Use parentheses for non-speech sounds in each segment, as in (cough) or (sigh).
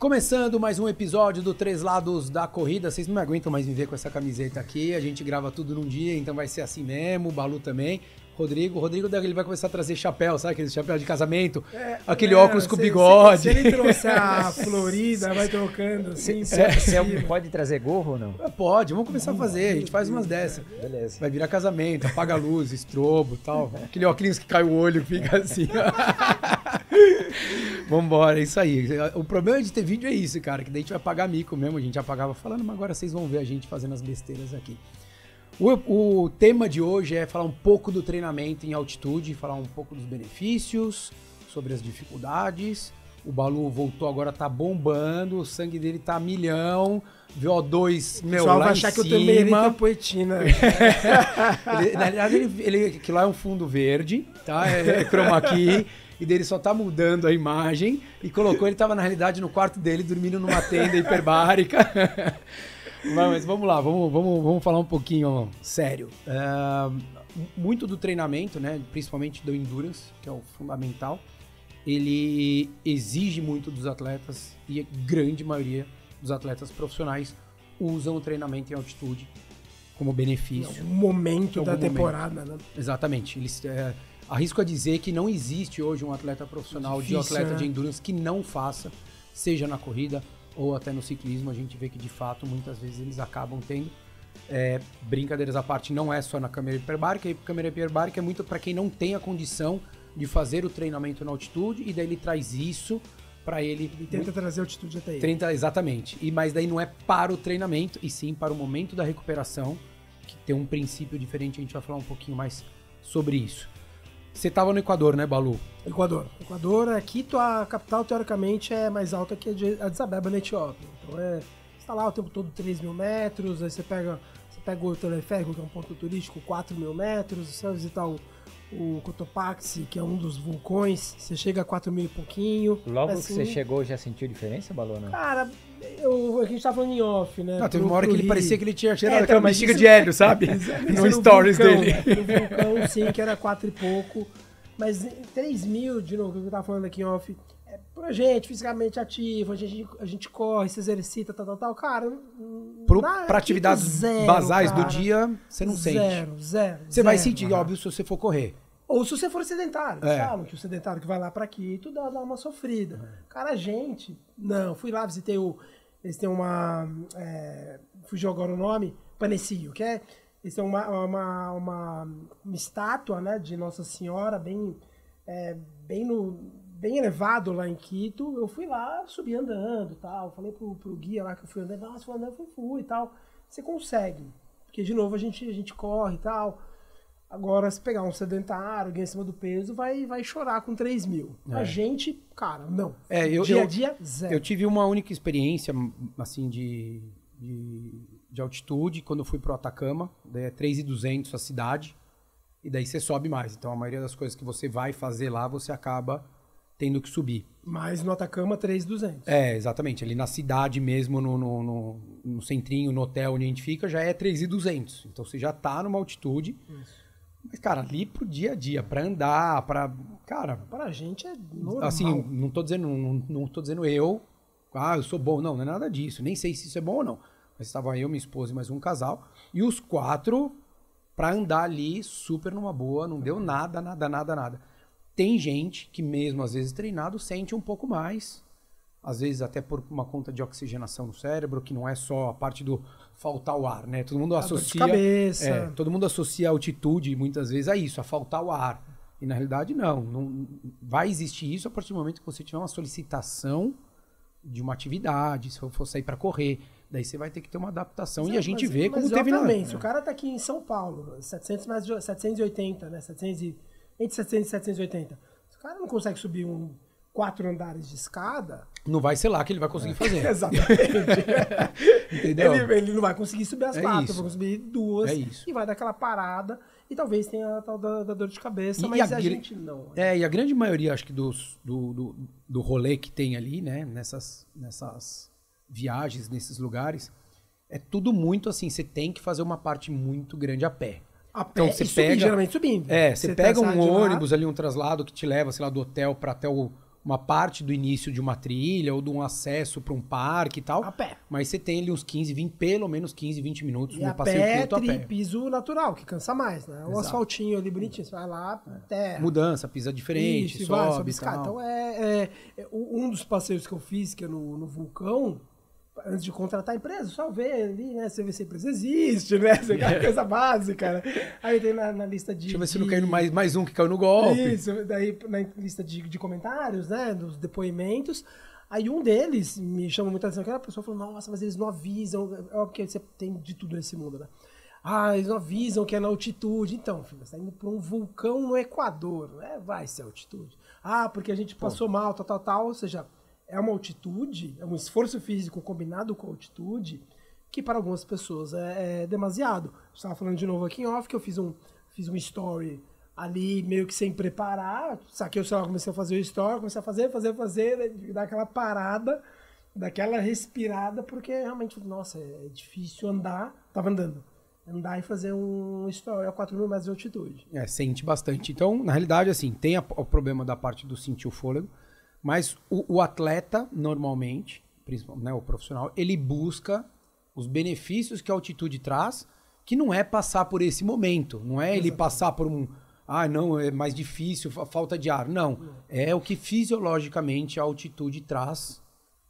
Começando mais um episódio do Três Lados da Corrida. Vocês não me aguentam mais me ver com essa camiseta aqui. A gente grava tudo num dia, então vai ser assim mesmo. O Balu também. Rodrigo, Rodrigo ele vai começar a trazer chapéu, sabe aquele chapéu de casamento? É, aquele é, óculos com se, bigode. Se, se, ele trouxer a (laughs) Florida, vai trocando assim. Se, é, é pode trazer gorro ou não? Ah, pode, vamos começar a fazer. A gente faz umas dessas. Beleza. Vai virar casamento, apaga a luz, estrobo tal. (laughs) Aquele óculos que cai o olho, fica assim. (laughs) Vambora, é isso aí. O problema de ter vídeo é isso, cara, que daí a gente vai pagar mico mesmo, a gente já pagava falando, mas agora vocês vão ver a gente fazendo as besteiras aqui. O, o tema de hoje é falar um pouco do treinamento em altitude, falar um pouco dos benefícios, sobre as dificuldades. O Balu voltou agora, tá bombando, o sangue dele tá a milhão. VO2, meu, Só lá vai achar que eu também uma poetina. (laughs) ele, na verdade, ele, ele, que lá é um fundo verde, tá? É, é chroma key. (laughs) e dele só tá mudando a imagem e colocou ele estava na realidade no quarto dele dormindo numa tenda hiperbárica. (laughs) Mas vamos lá, vamos, vamos, vamos falar um pouquinho sério. Uh, muito do treinamento, né, principalmente do endurance, que é o fundamental, ele exige muito dos atletas e a grande maioria dos atletas profissionais usam o treinamento em altitude como benefício. É um momento da momento. temporada, né? Exatamente. Eles, é, Arrisco a dizer que não existe hoje um atleta profissional Difícil, de atleta né? de endurance que não faça, seja na corrida ou até no ciclismo. A gente vê que de fato muitas vezes eles acabam tendo. É, brincadeiras à parte, não é só na câmera hiperbárica. A câmera hiperbárica é muito para quem não tem a condição de fazer o treinamento na altitude e daí ele traz isso para ele. Ele tenta trazer a altitude até ele. exatamente. E mas daí não é para o treinamento e sim para o momento da recuperação, que tem um princípio diferente. A gente vai falar um pouquinho mais sobre isso. Você estava no Equador, né, Balu? Equador. Equador, aqui é a capital, teoricamente, é mais alta que a de Addis Abeba, na Etiópia. Então, é, você está lá o tempo todo 3 mil metros, aí você pega, você pega o teleférico, que é um ponto turístico, 4 mil metros, você vai visitar o, o Cotopaxi, que é um dos vulcões, você chega a 4 mil e pouquinho. Logo assim, que você assim, chegou, já sentiu diferença, Balu, Né? Cara, eu, a gente tava tá falando em off, né? Não, teve uma hora que ele parecia que ele tinha cheirado é, aquela bexiga de hélio, sabe? no, (laughs) no stories vulcão, dele. Né? No vulcão, sim, que era quatro e pouco. Mas 3 mil, de novo, que eu tava falando aqui em off, é pra gente, fisicamente ativo, a gente, a gente corre, se exercita, tal, tal, tal. Cara, Pro, pra atividades tipo, zero, basais cara, do dia, você não zero, sente. Zero, zero. Você zero, vai sentir, mano. óbvio, se você for correr. Ou se você for sedentário, é. sabe? Que o sedentário que vai lá para Quito dá, dá uma sofrida. É. Cara, gente, não, fui lá, visitei o. Eles têm uma. É, fugiu agora o nome, Panecio, que é. Eles têm uma, uma, uma, uma estátua, né, de Nossa Senhora, bem. É, bem no bem elevado lá em Quito, eu fui lá, subi andando tal. Falei pro, pro guia lá que eu fui andando, nossa, ah, fui andando, fui, fui e tal. Você consegue. Porque, de novo, a gente, a gente corre e tal. Agora, se pegar um sedentário, alguém cima do peso, vai, vai chorar com 3 mil. É. A gente, cara, não. É, eu, dia eu, a dia, zero. Eu tive uma única experiência, assim, de, de, de altitude, quando eu fui pro Atacama. É 3,200 a cidade. E daí você sobe mais. Então, a maioria das coisas que você vai fazer lá, você acaba tendo que subir. Mas no Atacama, 3,200. É, exatamente. Ali na cidade mesmo, no, no, no, no centrinho, no hotel onde a gente fica, já é 3,200. Então, você já está numa altitude... Isso mas, cara, ali pro dia a dia, pra andar, pra. Cara. Pra gente é normal. Assim, não tô dizendo, não, não tô dizendo eu, ah, eu sou bom. Não, não é nada disso. Nem sei se isso é bom ou não. Mas estava eu, minha esposa e mais um casal. E os quatro pra andar ali super numa boa, não deu nada, nada, nada, nada. Tem gente que, mesmo às vezes treinado, sente um pouco mais às vezes até por uma conta de oxigenação no cérebro, que não é só a parte do faltar o ar, né? Todo mundo a associa. Cabeça. É, todo mundo associa a altitude muitas vezes a isso, a faltar o ar. E na realidade não, não vai existir isso a partir do momento que você tiver uma solicitação de uma atividade, se for sair para correr, daí você vai ter que ter uma adaptação e a gente mas, vê mas como mas teve na... se é. o cara tá aqui em São Paulo, 700 mais 780, né, 700 e, entre 700 e 780. Se o cara não consegue subir um quatro andares de escada. Não vai ser lá que ele vai conseguir é. fazer. (laughs) Exatamente. (laughs) Entendeu? Ele, ele, não vai conseguir subir as é quatro, vai conseguir duas. É isso. E vai dar aquela parada. E talvez tenha a tal da, da dor de cabeça, e, mas a, a gente não. Né? É, e a grande maioria, acho que, dos, do, do, do rolê que tem ali, né? Nessas, nessas viagens, nesses lugares, é tudo muito assim. Você tem que fazer uma parte muito grande a pé. A então, pé então, você e pega, geralmente subindo. É, você, você pega tá um ônibus ali, um traslado que te leva, sei lá, do hotel para até o uma parte do início de uma trilha ou de um acesso para um parque e tal. A pé. Mas você tem ali uns 15, 20, pelo menos 15, 20 minutos e no a passeio pé, a pé. piso natural, que cansa mais, né? O asfaltinho ali bonitinho, você vai lá, terra. Mudança, pisa diferente, Isso, sobe, vai, sobe Então é, é, um dos passeios que eu fiz, que é no, no vulcão, antes de contratar a empresa, só ver ali, né? Você vê se a empresa existe, né? Você é. (laughs) coisa básica, né? Aí tem na, na, lista de. Deixa eu ver se não caiu mais, mais um que caiu no golpe. Isso, daí na lista de, de comentários, né? Dos depoimentos. Aí um deles me chamou muita atenção, que era a pessoa falou, nossa, mas eles não avisam. É óbvio que você tem de tudo nesse mundo, né? Ah, eles não avisam que é na altitude. Então, filho, você está indo para um vulcão no Equador, né? Vai ser altitude. Ah, porque a gente passou Bom. mal, tal, tal, tal. Ou seja, é uma altitude, é um esforço físico combinado com a altitude que para algumas pessoas é, é demasiado. Estava falando de novo aqui em off que eu fiz um fiz um story ali meio que sem preparar, saquei o celular, comecei a fazer o story, comecei a fazer, fazer, fazer, né, dar aquela parada, daquela respirada, porque realmente, nossa, é, é difícil andar, tava andando andar e fazer um story a 4 mil metros de altitude. É, sente bastante. Então, na realidade, assim, tem a, o problema da parte do sentir o fôlego, mas o, o atleta, normalmente, né, o profissional, ele busca os benefícios que a altitude traz, que não é passar por esse momento, não é Exatamente. ele passar por um. Ah, não, é mais difícil, falta de ar. Não. É o que fisiologicamente a altitude traz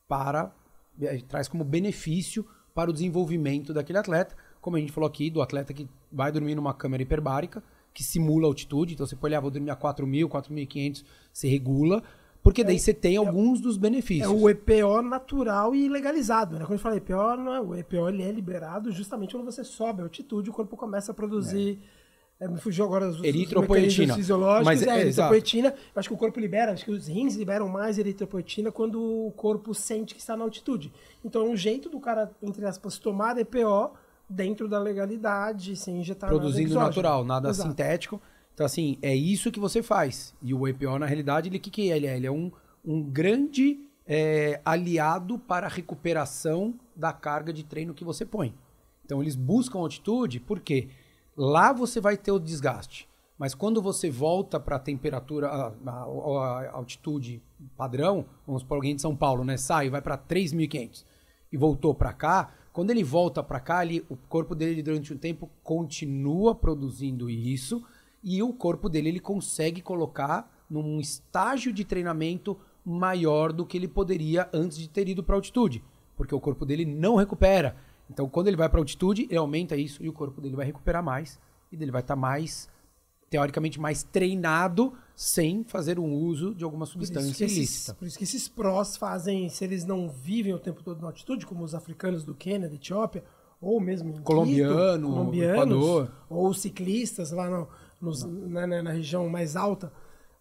para. É, traz como benefício para o desenvolvimento daquele atleta. Como a gente falou aqui, do atleta que vai dormir numa câmera hiperbárica, que simula a altitude. Então você põe, ah, vou dormir a 4.000, 4.500, você regula. Porque daí é, você tem é, alguns dos benefícios. É o EPO natural e legalizado. Né? Quando a gente fala EPO, não é, o EPO ele é liberado justamente quando você sobe a altitude, o corpo começa a produzir. É. é me fugiu agora os eritropoetina. fisiológicos. Mas, é, é eritropoetina. acho que o corpo libera, acho que os rins liberam mais eritropoetina quando o corpo sente que está na altitude. Então é um jeito do cara, entre aspas, tomar EPO dentro da legalidade, sem injetar Produzindo nada natural, nada Exato. sintético. Então, assim, é isso que você faz. E o EPO, na realidade, ele que, que ele é? Ele é um, um grande é, aliado para a recuperação da carga de treino que você põe. Então, eles buscam altitude porque lá você vai ter o desgaste. Mas quando você volta para a temperatura, a, altitude padrão, vamos para alguém de São Paulo, né? Sai, vai para 3.500 e voltou para cá. Quando ele volta para cá, ele, o corpo dele durante um tempo continua produzindo isso, e o corpo dele ele consegue colocar num estágio de treinamento maior do que ele poderia antes de ter ido para altitude, porque o corpo dele não recupera. Então, quando ele vai para altitude, ele aumenta isso e o corpo dele vai recuperar mais e ele vai estar tá mais teoricamente mais treinado sem fazer um uso de alguma substância por ilícita. Esses, por isso que esses prós fazem, se eles não vivem o tempo todo na altitude, como os africanos do Quênia, da Etiópia, ou mesmo colombiano, Quito, colombianos, Equador. ou ciclistas lá no, nos, né, né, na região mais alta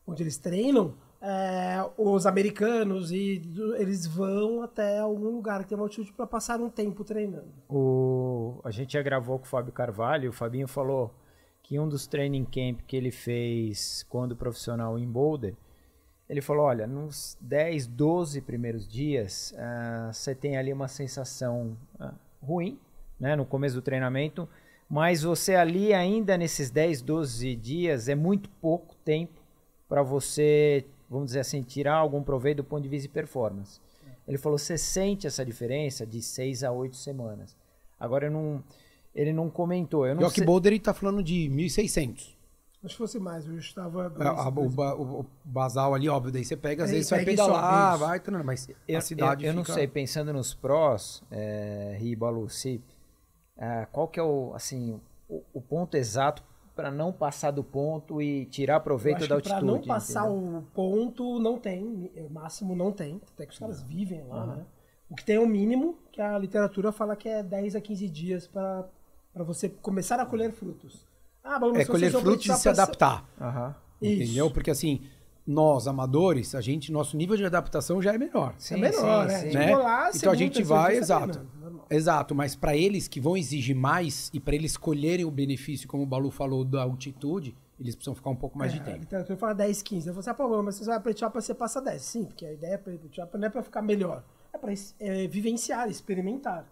onde eles treinam, é, os americanos e eles vão até algum lugar que tem uma altitude para passar um tempo treinando. O, a gente já gravou com o Fábio Carvalho, o Fabinho falou que um dos training camp que ele fez quando profissional em Boulder, ele falou, olha, nos 10, 12 primeiros dias, uh, você tem ali uma sensação uh, ruim, né, no começo do treinamento, mas você ali ainda nesses 10, 12 dias é muito pouco tempo para você, vamos dizer assim, tirar algum proveito do ponto de vista de performance. Ele falou, você sente essa diferença de 6 a 8 semanas. Agora eu não, ele não comentou. Eu não Jock sei... Boulder está falando de 1.600. Acho que fosse mais, eu estava. É, a, a, o, o, basal ali, óbvio, daí você pega, às vezes você vai pedalar, vai, tá, mas eu, a cidade. Eu, eu fica... não sei, pensando nos prós, é, eh, Ribalu, é, qual que é o, assim, o, o ponto exato para não passar do ponto e tirar proveito da altitude? Para não passar entendeu? o ponto, não tem, é, o máximo não tem, até que os caras vivem lá, uhum. né? O que tem é o mínimo, que a literatura fala que é 10 a 15 dias para você começar a colher frutos. Ah, mas é colher frutos e se adaptar. Uhum. Entendeu? Porque assim, nós amadores, a gente, nosso nível de adaptação já é melhor. Sim, é melhor, sim, né? Sim. né? Lá, então a gente vai, exato exato, mas para eles que vão exigir mais e para eles colherem o benefício, como o Balu falou, da altitude, eles precisam ficar um pouco mais é, de tempo. Então, eu falo 10, 15. Eu vou assim, ah, pô, mas você vai para Etiópia, você passa 10. Sim, porque a ideia para Etiópia não é para ficar melhor, é para é, vivenciar, experimentar.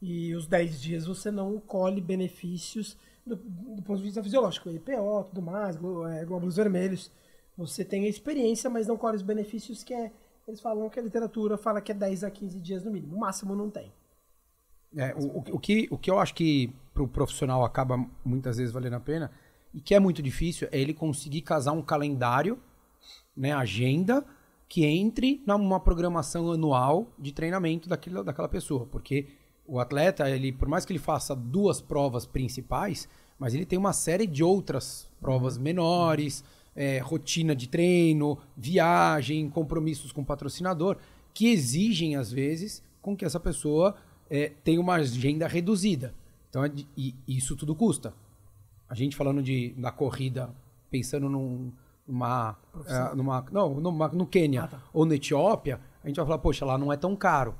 E os 10 dias você não colhe benefícios do, do, ponto de vista fisiológico, EPO, tudo mais, é, glóbulos vermelhos. Você tem a experiência, mas não colhe os benefícios que é, eles falam que a literatura fala que é 10 a 15 dias no mínimo. O máximo não tem. É, o, o, que, o que eu acho que para o profissional acaba muitas vezes valendo a pena e que é muito difícil é ele conseguir casar um calendário, né, agenda, que entre numa programação anual de treinamento daquilo, daquela pessoa. Porque o atleta, ele, por mais que ele faça duas provas principais, mas ele tem uma série de outras provas uhum. menores, é, rotina de treino, viagem, compromissos com patrocinador, que exigem, às vezes, com que essa pessoa é, tem uma agenda reduzida. Então, é e isso tudo custa. A gente falando de, da corrida, pensando num, numa, é, numa, não, numa, no Quênia ah, tá. ou na Etiópia, a gente vai falar, poxa, lá não é tão caro.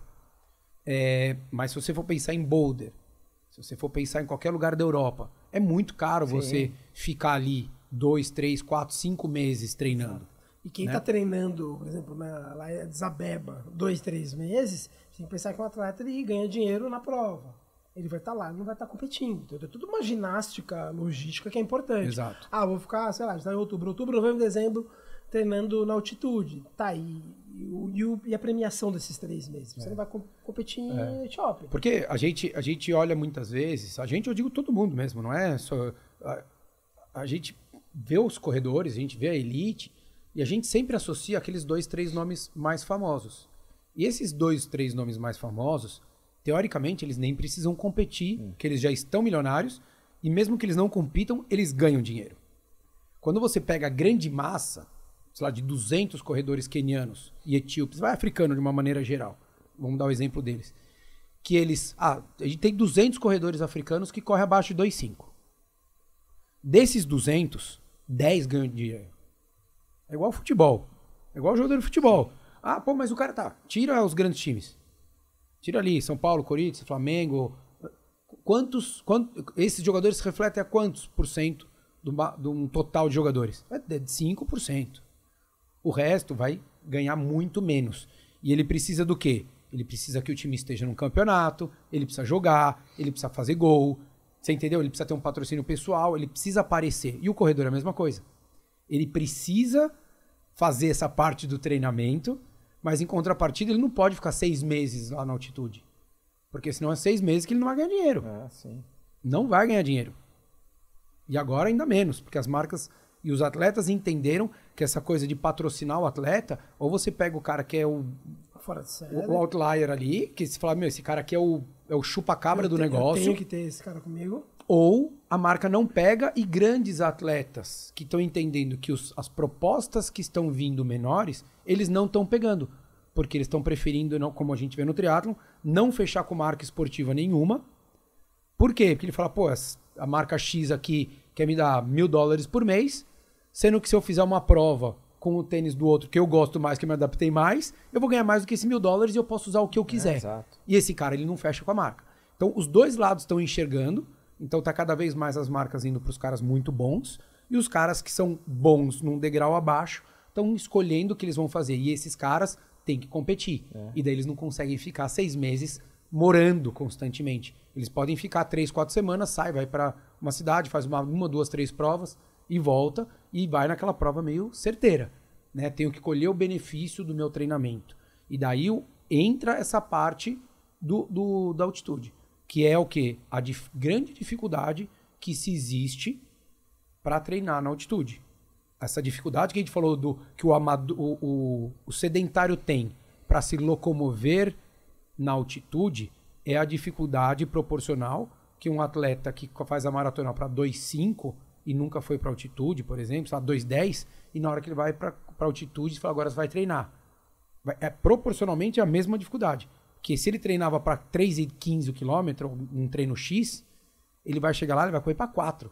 É, mas se você for pensar em Boulder, se você for pensar em qualquer lugar da Europa, é muito caro Sim. você ficar ali dois, três, quatro, cinco meses treinando. E quem está né? Tá treinando, por exemplo, na Addis Abeba, dois, três meses, tem que pensar que é um atleta ele ganha dinheiro na prova. Ele vai estar tá lá, ele não vai estar tá competindo. Então, é tudo uma ginástica logística que é importante. Exato. Ah, vou ficar, sei lá, tá em outubro, outubro, novembro, dezembro, treinando na altitude. Tá aí. E, o e, a premiação desses três meses? Você é. não vai competir em é. Etiópia. Porque a gente, a gente olha muitas vezes, a gente, eu digo todo mundo mesmo, não é só. A, a gente vê os corredores, a gente vê a elite e a gente sempre associa aqueles dois, três nomes mais famosos. E esses dois, três nomes mais famosos, teoricamente, eles nem precisam competir, hum. que eles já estão milionários, e mesmo que eles não compitam, eles ganham dinheiro. Quando você pega a grande massa, sei lá, de 200 corredores quenianos e etíopes, vai africano de uma maneira geral, vamos dar o um exemplo deles, que eles, ah, a gente tem 200 corredores africanos que correm abaixo de 2,5. Desses 200, 10 ganham dinheiro. É igual futebol. É igual jogador de futebol. Ah, pô, mas o cara tá. Tira os grandes times. Tira ali, São Paulo, Corinthians, Flamengo. Quantos. esses jogadores refletem a quantos por cento do, de um total de jogadores? É de 5%. O resto vai ganhar muito menos. E ele precisa do quê? Ele precisa que o time esteja num campeonato, ele precisa jogar, ele precisa fazer gol. Você entendeu? Ele precisa ter um patrocínio pessoal, ele precisa aparecer. E o corredor é a mesma coisa. Ele precisa fazer essa parte do treinamento, mas em contrapartida ele não pode ficar seis meses lá na altitude. Porque senão é seis meses que ele não vai ganhar dinheiro. É, não vai ganhar dinheiro. E agora ainda menos, porque as marcas e os atletas entenderam que essa coisa de patrocinar o atleta, ou você pega o cara que é o, o, o né? outlier ali, que se fala, meu, esse cara aqui é o, é o chupa-cabra do tenho, negócio. Eu tenho que ter esse cara comigo ou a marca não pega e grandes atletas que estão entendendo que os, as propostas que estão vindo menores, eles não estão pegando, porque eles estão preferindo, não, como a gente vê no triatlon, não fechar com marca esportiva nenhuma. Por quê? Porque ele fala, pô, a marca X aqui quer me dar mil dólares por mês, sendo que se eu fizer uma prova com o tênis do outro que eu gosto mais, que eu me adaptei mais, eu vou ganhar mais do que esse mil dólares e eu posso usar o que eu é, quiser. É, e esse cara, ele não fecha com a marca. Então, os dois lados estão enxergando, então tá cada vez mais as marcas indo para os caras muito bons e os caras que são bons num degrau abaixo estão escolhendo o que eles vão fazer. E esses caras têm que competir. É. E daí eles não conseguem ficar seis meses morando constantemente. Eles podem ficar três, quatro semanas, sai, vai para uma cidade, faz uma, uma, duas, três provas e volta e vai naquela prova meio certeira. Né? Tenho que colher o benefício do meu treinamento. E daí entra essa parte do, do da altitude que é o que a dif grande dificuldade que se existe para treinar na altitude. Essa dificuldade que a gente falou do que o, amado, o, o, o sedentário tem para se locomover na altitude é a dificuldade proporcional que um atleta que faz a maratona para 2,5 e nunca foi para altitude, por exemplo, está 2,10 e na hora que ele vai para altitude, ele fala, agora você vai treinar. Vai, é proporcionalmente a mesma dificuldade. Porque se ele treinava para 3,15 o quilômetro, um treino X, ele vai chegar lá, ele vai correr para 4.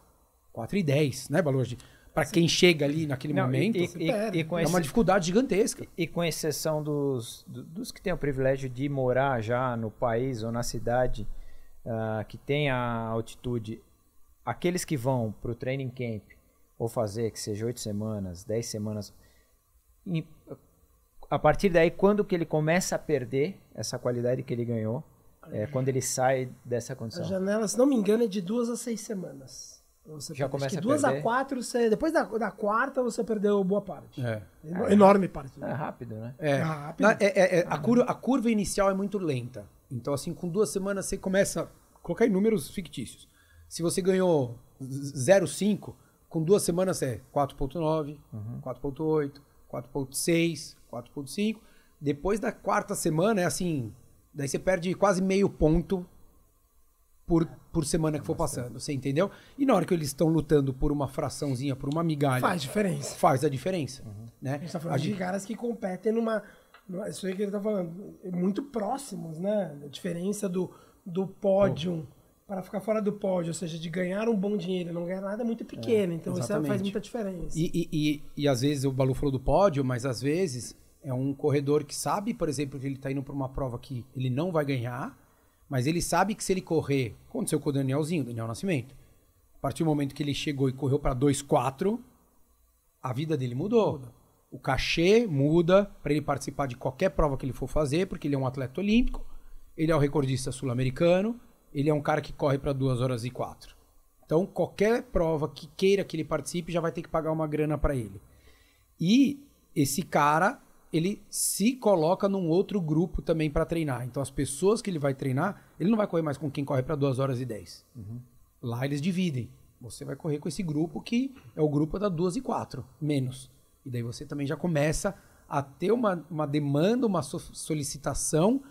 4,10, né, Balordi? Para quem chega ali naquele Não, momento, e, e, é, e, é uma dificuldade gigantesca. E, com exceção dos, dos que têm o privilégio de morar já no país ou na cidade uh, que tem a altitude, aqueles que vão para o training camp ou fazer, que seja 8 semanas, 10 semanas, a partir daí, quando que ele começa a perder essa qualidade que ele ganhou é, quando ele sai dessa condição. A janela, se não me engano, é de duas a seis semanas. Você já começa a que a duas perder. a quatro, você, depois da, da quarta você perdeu boa parte. É. Enorme parte. É rápido, né? É, é rápido. Na, é, é, é, a, ah. curva, a curva inicial é muito lenta. Então, assim, com duas semanas você começa. Colocar em números fictícios. Se você ganhou 0,5, com duas semanas é 4,9, uhum. 4,8, 4,6, 4,5. Depois da quarta semana, é assim. Daí você perde quase meio ponto por, por semana que for passando, você entendeu? E na hora que eles estão lutando por uma fraçãozinha, por uma migalha. Faz diferença. Faz a diferença. Uhum. Né? A gente tá falando de caras que competem numa. Isso aí que ele tá falando. Muito próximos, né? A diferença do, do pódio para ficar fora do pódio, ou seja, de ganhar um bom dinheiro e não ganhar nada é muito pequena. É, então exatamente. isso faz muita diferença. E, e, e, e às vezes o Balu falou do pódio, mas às vezes é um corredor que sabe, por exemplo, que ele está indo para uma prova que ele não vai ganhar, mas ele sabe que se ele correr, aconteceu com o Danielzinho, Daniel Nascimento. A partir do momento que ele chegou e correu para 2-4, a vida dele mudou. Muda. O cachê muda para ele participar de qualquer prova que ele for fazer, porque ele é um atleta olímpico, ele é um recordista sul-americano, ele é um cara que corre para 2 horas e 4. Então, qualquer prova que queira que ele participe já vai ter que pagar uma grana para ele. E esse cara ele se coloca num outro grupo também para treinar. Então, as pessoas que ele vai treinar, ele não vai correr mais com quem corre para 2 horas e 10. Uhum. Lá eles dividem. Você vai correr com esse grupo que é o grupo da 2 e 4, menos. E daí você também já começa a ter uma, uma demanda, uma so solicitação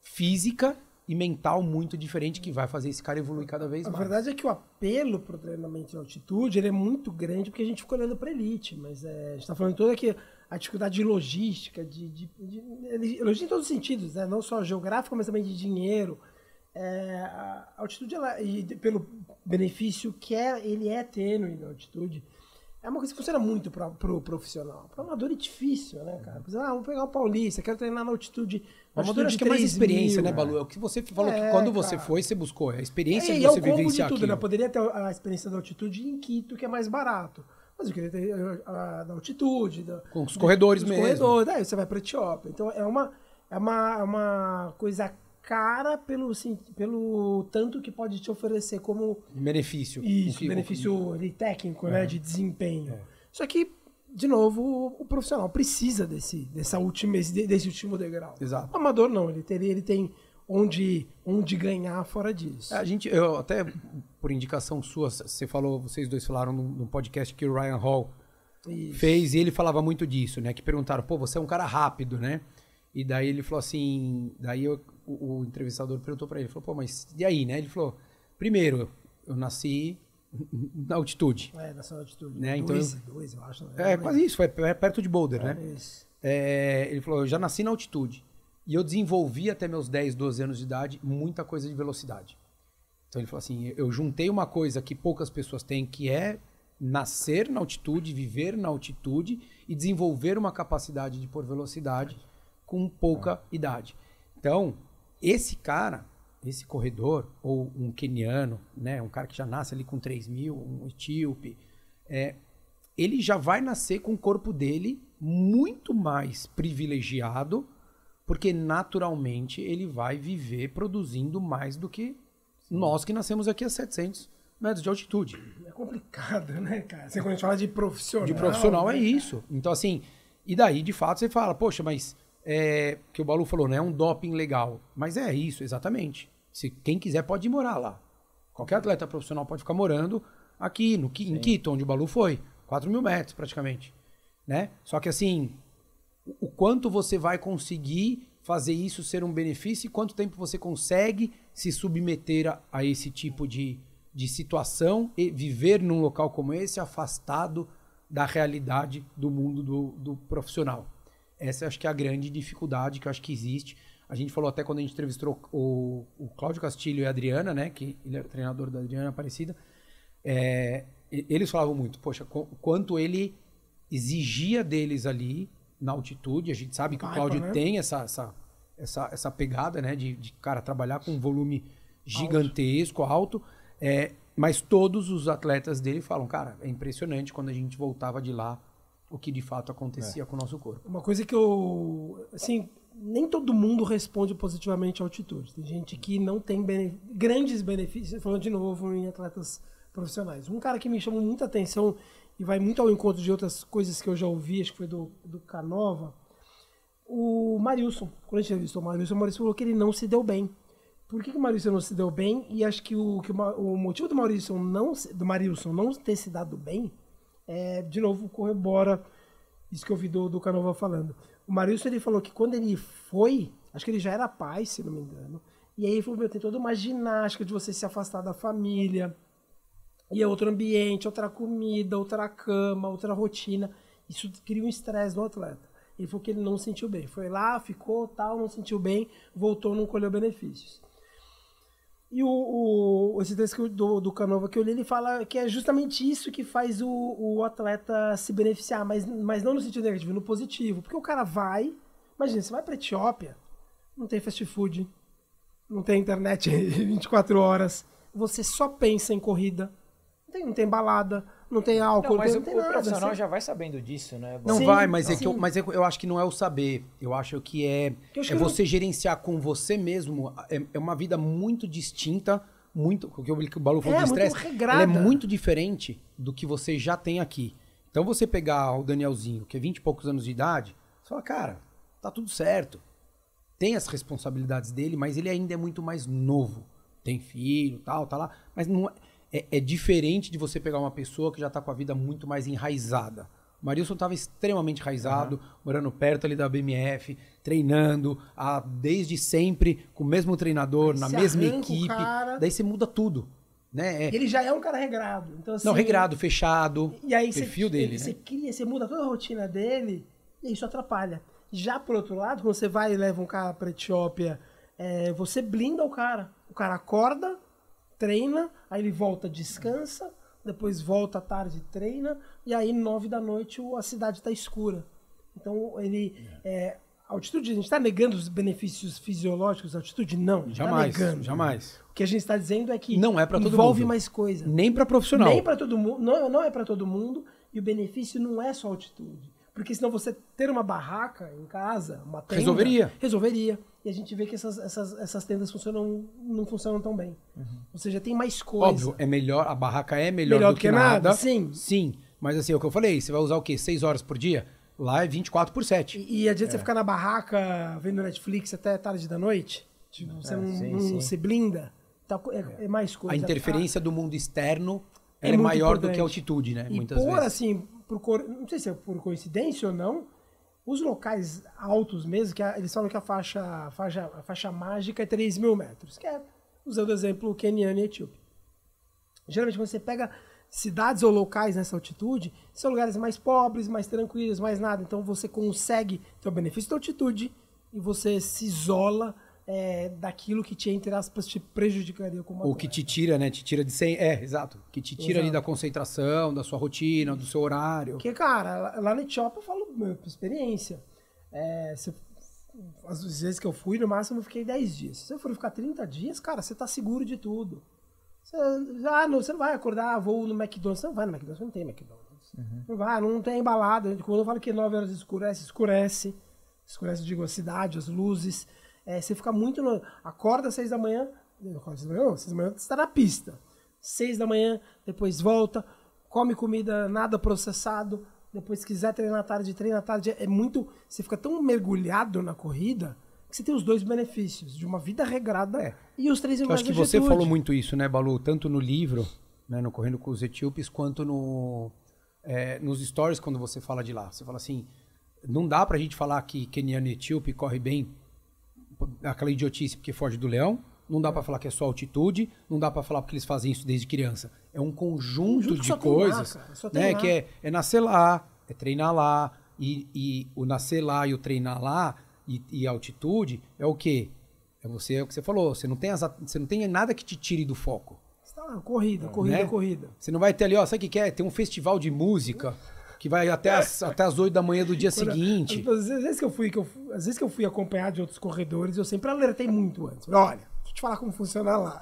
física e mental muito diferente que vai fazer esse cara evoluir cada vez a mais. A verdade é que o apelo para o treinamento em altitude ele é muito grande porque a gente fica olhando para elite, mas é, a gente está falando toda que a dificuldade de logística, de, de, de logística em todos os sentidos, né? não só geográfica, mas também de dinheiro. É, a altitude, ela, e pelo benefício que é, ele é tênue na altitude, é uma coisa que funciona muito para o pro profissional. Para o amador é difícil, né, cara? Por ah, vou pegar o Paulista, quero treinar na altitude. O amador acho que é mais experiência, mil, né, é. Balu? É o que você falou é, que quando você foi, você buscou. É a experiência é, você é o combo de tudo, né? aquilo. né? Poderia ter a experiência da altitude em Quito, que é mais barato. Mas eu queria ter a, da altitude, da, com os corredores de, mesmo. Corredores, daí é, você vai para Etiópia. Então é uma, é uma, é uma coisa cara pelo, assim, pelo tanto que pode te oferecer como. Benefício. Isso, que, benefício que... técnico, né, é. né? De desempenho. É. Só que, de novo, o, profissional precisa desse, dessa última, desse último degrau. Exato. O amador não, ele, ele tem onde, onde ganhar fora disso. É, a gente, eu até por indicação sua, você falou, vocês dois falaram num podcast que o Ryan Hall Isso. fez e ele falava muito disso, né? Que perguntaram, pô, você é um cara rápido, né? E daí ele falou assim, daí eu, o, o, entrevistador perguntou para ele, falou, pô, mas e aí, né? Ele falou, primeiro, eu nasci (laughs) na altitude. É, nasceu na altitude. Né? Dois, então, dois, eu acho. É, é quase isso, foi é perto de Boulder, é, né? Isso. É, ele falou, eu já nasci na altitude. E eu desenvolvi até meus 10, 12 anos de idade muita coisa de velocidade. Então ele falou assim: eu juntei uma coisa que poucas pessoas têm, que é nascer na altitude, viver na altitude e desenvolver uma capacidade de pôr velocidade com pouca é. idade. Então, esse cara, esse corredor, ou um queniano, né, um cara que já nasce ali com 3 mil, um etíope, é, ele já vai nascer com o corpo dele muito mais privilegiado porque naturalmente ele vai viver produzindo mais do que nós que nascemos aqui a 700 metros de altitude. É complicado, né, cara? Você assim, quando a gente fala de profissional. De profissional é né, é isso. Então, assim, e daí de fato você fala, poxa, mas é, que o Balu falou, né? É um doping legal. Mas é isso, exatamente. Se quem quiser pode ir morar lá. Qualquer atleta profissional pode ficar morando aqui, no, em Quito, onde o Balu foi. 4 mil metros, praticamente. Né? Só que assim, o quanto você vai conseguir fazer isso ser um benefício e quanto tempo você consegue se submeter a, a esse tipo de, de situação e viver num local como esse afastado da realidade do mundo do, do profissional. Essa acho que é a grande dificuldade que eu acho que existe. A gente falou até quando a gente entrevistou o, o Cláudio Castilho e a Adriana, né, que ele é o treinador da Adriana Aparecida, é, eles falavam muito, poxa, quanto ele exigia deles ali na altitude. A gente sabe que o ah, Cláudio então, né? tem essa, essa, essa, essa pegada, né? De, de cara trabalhar com um volume gigantesco, alto. alto é, mas todos os atletas dele falam, cara, é impressionante quando a gente voltava de lá o que de fato acontecia é. com o nosso corpo. Uma coisa que eu, assim, nem todo mundo responde positivamente à altitude. Tem gente que não tem grandes benefícios, falando de novo em atletas profissionais. Um cara que me chamou muita atenção e vai muito ao encontro de outras coisas que eu já ouvi, acho que foi do, do Canova, o Marilson, quando a gente entrevistou o Marilson, o Marilson falou que ele não se deu bem. Por que, que o Marilson não se deu bem? E acho que o, que o, o motivo do Marilson não, do Marilson não ter se dado bem é, de novo, corrobora isso que eu ouvi do, do Canova falando. O Marilson, ele falou que quando ele foi, acho que ele já era pai, se não me engano, e aí ele falou, meu, tem toda uma ginástica de você se afastar da família, e é outro ambiente, outra comida, outra cama, outra rotina. Isso cria um estresse no atleta. Ele falou que ele não se sentiu bem. Foi lá, ficou, tal, não se sentiu bem, voltou, não colheu benefícios. E o, o, esse texto do, do Canova que eu li, ele fala que é justamente isso que faz o, o atleta se beneficiar, mas, mas não no sentido negativo, no positivo. Porque o cara vai, imagina, você vai para Etiópia, não tem fast food, não tem internet 24 (laughs) horas, você só pensa em corrida, não tem, não tem balada, não tem álcool, não, mas não tem, o, não tem o nada, profissional assim. já vai sabendo disso, né? Não sim, vai, mas, não. É que eu, mas é eu, eu acho que não é o saber. Eu acho que é, acho é que você gerenciar com você mesmo. É, é, uma vida muito distinta, muito. O que o Balu falou é, do estresse. É muito diferente do que você já tem aqui. Então você pegar o Danielzinho, que é 20 e poucos anos de idade, você fala, cara, tá tudo certo. Tem as responsabilidades dele, mas ele ainda é muito mais novo. Tem filho, tal, tá lá. Mas não é é, é diferente de você pegar uma pessoa que já está com a vida muito mais enraizada. O Marilson estava extremamente enraizado, uhum. morando perto ali da BMF, treinando a, desde sempre com o mesmo treinador, Aí na mesma equipe. Cara... Daí você muda tudo. Né? É. Ele já é um cara regrado. Então, assim, não, regrado, fechado. E aí perfil né? você, dele. Você né? cria, você muda toda a rotina dele e isso atrapalha. Já por outro lado, quando você vai e leva um cara pra Etiópia, é, você blinda o cara. O cara acorda, treina, aí ele volta, descansa, depois volta à tarde, treina, e aí nove da noite a cidade está escura. Então ele. É, altitude, a gente está negando os benefícios fisiológicos da altitude? Não. Tá jamais. Tá Jamais. O que a gente está dizendo é que não é para todo envolve mundo. mais coisa. Nem para profissional. Nem para todo mundo. Não, não é para todo mundo. E o benefício não é só altitude. Porque senão você ter uma barraca em casa, uma tenda, resolveria. Resolveria e a gente vê que essas, essas, essas tendas funcionam, não funcionam tão bem. Uhum. Ou seja, tem mais coisa. Óbvio, é melhor, a barraca é melhor, melhor do que, que nada. nada. Sim. Sim. Mas assim, é o que eu falei, você vai usar o quê? seis horas por dia? Lá é 24 por 7. E, e adianta é. você ficar na barraca vendo Netflix até tarde da noite? Tipo, você é, não, sim, não sim. se blinda? Tá, é, é, é mais coisa. A interferência do mundo externo é, é maior importante. do que a altitude, né? E Muitas por, vezes. assim, por, não sei se é por coincidência ou não, os locais altos mesmo, que a, eles falam que a faixa, a faixa, a faixa mágica é 3 mil metros, que é, usando exemplo, Queniana e Etíope. Geralmente, quando você pega cidades ou locais nessa altitude, são lugares mais pobres, mais tranquilos, mais nada. Então, você consegue ter o benefício da altitude e você se isola é, daquilo que te, entre aspas, te prejudicaria como Ou que te tira, né? Te tira de sem. É, exato. Que te tira exato. ali da concentração, da sua rotina, do seu horário. Porque, cara, lá na Etiópia eu falo meu, por experiência. É, se, as vezes que eu fui, no máximo eu fiquei 10 dias. Se eu for ficar 30 dias, cara, você tá seguro de tudo. Você, ah, não, você não vai acordar, vou no McDonald's. Você não vai no McDonald's, não tem McDonald's. Uhum. Não vai, não tem balada. Quando eu falo que 9 horas escurece, escurece. Escurece, digo, a cidade, as luzes. É, você fica muito. No... Acorda às seis da manhã. Acorda às seis da manhã, não, seis da manhã você está na pista. Seis da manhã, depois volta, come comida, nada processado. Depois, se quiser treinar à tarde, treina à tarde. É muito. Você fica tão mergulhado na corrida que você tem os dois benefícios, de uma vida regrada é. e os três irmãos. Eu acho que você falou muito isso, né, Balu? Tanto no livro, né, no Correndo com os Etíopes, quanto no, é, nos stories quando você fala de lá. Você fala assim: não dá pra gente falar que Keniano e Etíope corre bem aquela idiotice porque foge do leão, não dá para falar que é só altitude, não dá para falar porque eles fazem isso desde criança. É um conjunto, de coisas, né? Lá. Que é, é nascer lá, é treinar lá e, e o nascer lá e o treinar lá e, e altitude é o que é você é o que você falou. Você não tem as, você não tem nada que te tire do foco. está lá, corrida, né? corrida, né? corrida. Você não vai ter ali, ó, sabe o que quer? É? Tem um festival de música que vai até as, até as 8 da manhã do dia Quando, seguinte. Às, vezes que eu fui, que eu, às vezes que eu fui acompanhado de outros corredores, eu sempre alertei muito antes. Olha, deixa eu te falar como funciona lá.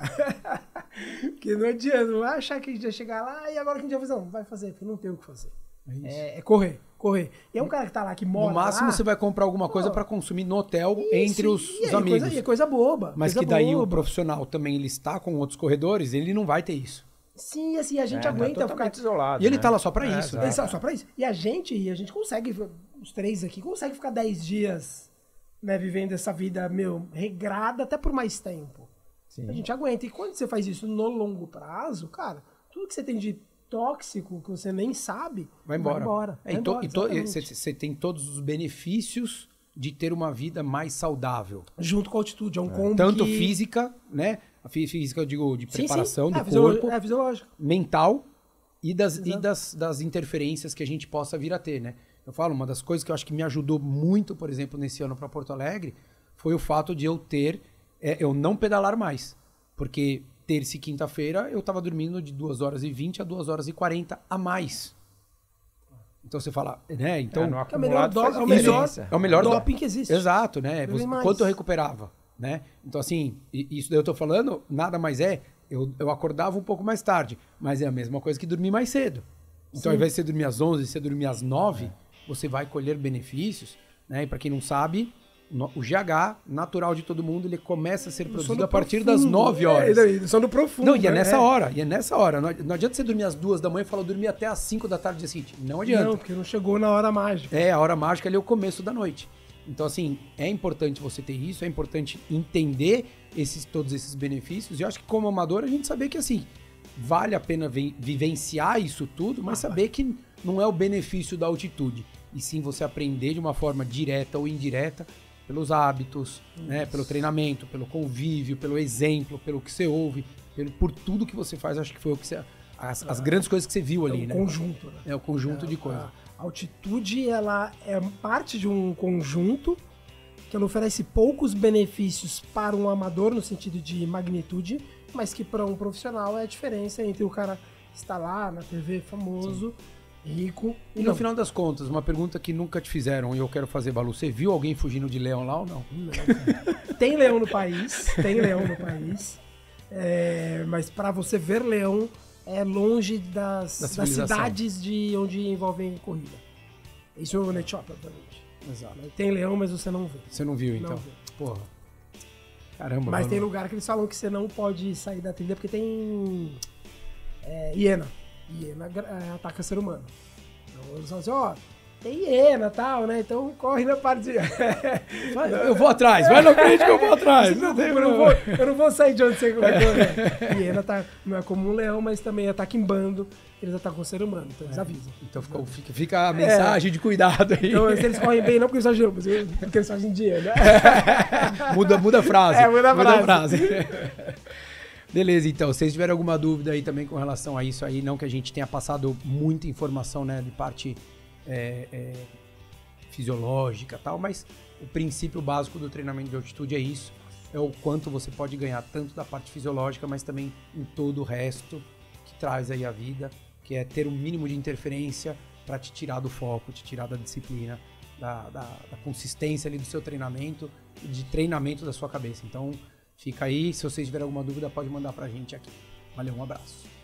(laughs) Porque não adianta, não vai achar que a gente ia chegar lá e agora que a gente vai fazer. Não, vai fazer, porque não tem o que fazer. É, é, é, correr, correr. E é um cara que tá lá, que mora No máximo lá, você vai comprar alguma coisa para consumir no hotel isso, entre os, e os amigos. Coisa, e é coisa boba. Mas coisa que daí boba. o profissional também ele está com outros corredores, ele não vai ter isso. Sim, assim, a gente é, tá aguenta ficar isolado. E ele né? tá lá só para é, isso, é, né? Ele tá só para isso. E a gente, a gente consegue, os três aqui, consegue ficar dez dias, né, vivendo essa vida, meu, regrada até por mais tempo. Sim. A gente aguenta. E quando você faz isso no longo prazo, cara, tudo que você tem de tóxico, que você nem sabe, vai embora. Vai embora. É, você tem todos os benefícios de ter uma vida mais saudável. Junto com a altitude, é um é. combo. Tanto que... física, né? física, eu digo, de preparação sim. do é, corpo. É fisiológico. Mental e, das, e das, das interferências que a gente possa vir a ter, né? Eu falo, uma das coisas que eu acho que me ajudou muito, por exemplo, nesse ano para Porto Alegre, foi o fato de eu ter, é, eu não pedalar mais. Porque terça e quinta-feira eu estava dormindo de 2 horas e 20 a 2 horas e 40 a mais. Então você fala, né? Então, é, é, é o melhor, do, é é do, que existe. Exato, né? Você, quanto eu recuperava? né? Então, assim, isso daí eu tô falando, nada mais é, eu, eu acordava um pouco mais tarde, mas é a mesma coisa que dormir mais cedo. Então, Sim. ao invés de você dormir às 11, você dormir às 9, você vai colher benefícios, né? E para quem não sabe, o GH natural de todo mundo, ele começa a ser produzido a partir profundo, das 9 é, horas. É, só no profundo. Não, e é né? nessa é. hora, e é nessa hora. Não, adianta você dormir às duas da manhã e falar, dormir até às 5 da tarde do assim Não adianta. Não, porque não chegou na hora mágica. É, a hora mágica ali é o começo da noite. Então, assim, é importante você ter isso, é importante entender esses, todos esses benefícios. E eu acho que como amador a gente saber que, assim, vale a pena vi vivenciar isso tudo, mas ah, saber que não é o benefício da altitude. E sim você aprender de uma forma direta ou indireta pelos hábitos, né, pelo treinamento, pelo convívio, pelo exemplo, pelo que você ouve, pelo, por tudo que você faz. Acho que foi o que você, as, as é. grandes coisas que você viu é ali, é o né? Conjunto, né? É o conjunto é, de coisas. É. A altitude ela é parte de um conjunto que ela oferece poucos benefícios para um amador no sentido de magnitude, mas que para um profissional é a diferença entre o cara estar lá na TV famoso, Sim. rico. E no final das contas, uma pergunta que nunca te fizeram e eu quero fazer, Balu, você viu alguém fugindo de leão lá ou não? não tem leão no país, tem leão no país. É, mas para você ver leão é, longe das, da das cidades de onde envolvem corrida. Isso é o Netiópia, obviamente. Exato. Né? Tem leão, mas você não vê. Você não viu, então? Não vê. Porra. Caramba. Mas mano. tem lugar que eles falam que você não pode sair da trilha porque tem é, hiena. Hiena é, ataca ser humano. Então eles falam assim, ó... Oh, tem hiena e tal, né? Então corre na né, parte de. (laughs) eu vou atrás, vai na frente que eu vou atrás. Não, não, eu, não vou, eu não vou sair de onde você colocou, né? (laughs) Hiena tá, não é como um leão, mas também ataca é em bando. Eles atacam o ser humano, então eles é. avisam. Então fica, fica, fica a é. mensagem é. de cuidado aí. Então, se eles correm bem, não porque eles exageram, porque eles fazem dinheiro, né? (laughs) muda, muda a frase. É, muda a muda frase. frase. Beleza, então, se vocês tiverem alguma dúvida aí também com relação a isso aí, não que a gente tenha passado muita informação, né, de parte é, é, fisiológica tal, mas o princípio básico do treinamento de altitude é isso, é o quanto você pode ganhar tanto da parte fisiológica, mas também em todo o resto que traz aí a vida, que é ter um mínimo de interferência para te tirar do foco, te tirar da disciplina, da, da, da consistência ali do seu treinamento, de treinamento da sua cabeça. Então, fica aí, se vocês tiverem alguma dúvida, pode mandar para a gente aqui. Valeu, um abraço.